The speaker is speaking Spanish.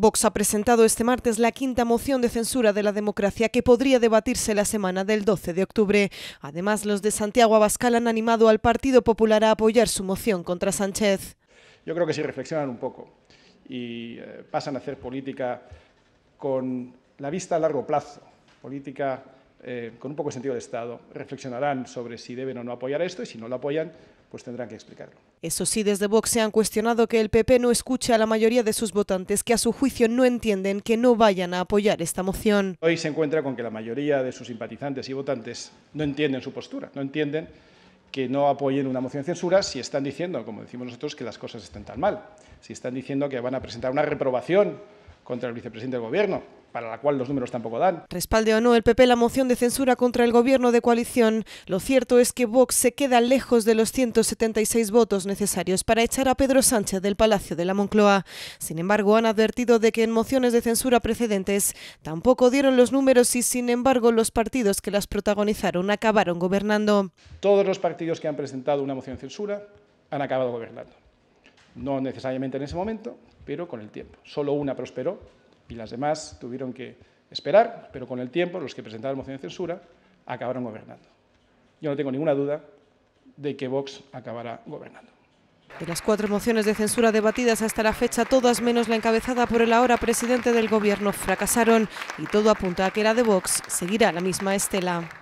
Vox ha presentado este martes la quinta moción de censura de la democracia que podría debatirse la semana del 12 de octubre. Además, los de Santiago Abascal han animado al Partido Popular a apoyar su moción contra Sánchez. Yo creo que si reflexionan un poco y eh, pasan a hacer política con la vista a largo plazo, política eh, con un poco de sentido del Estado, reflexionarán sobre si deben o no apoyar esto y si no lo apoyan, pues tendrán que explicarlo. Eso sí, desde Vox se han cuestionado que el PP no escuche a la mayoría de sus votantes que a su juicio no entienden que no vayan a apoyar esta moción. Hoy se encuentra con que la mayoría de sus simpatizantes y votantes no entienden su postura, no entienden que no apoyen una moción de censura si están diciendo, como decimos nosotros, que las cosas están tan mal, si están diciendo que van a presentar una reprobación contra el vicepresidente del Gobierno, para la cual los números tampoco dan. Respalde o no el PP la moción de censura contra el gobierno de coalición, lo cierto es que Vox se queda lejos de los 176 votos necesarios para echar a Pedro Sánchez del Palacio de la Moncloa. Sin embargo, han advertido de que en mociones de censura precedentes tampoco dieron los números y, sin embargo, los partidos que las protagonizaron acabaron gobernando. Todos los partidos que han presentado una moción de censura han acabado gobernando. No necesariamente en ese momento, pero con el tiempo. Solo una prosperó y las demás tuvieron que esperar, pero con el tiempo los que presentaron moción de censura acabaron gobernando. Yo no tengo ninguna duda de que Vox acabará gobernando. De las cuatro mociones de censura debatidas hasta la fecha, todas menos la encabezada por el ahora presidente del Gobierno fracasaron y todo apunta a que la de Vox seguirá la misma estela.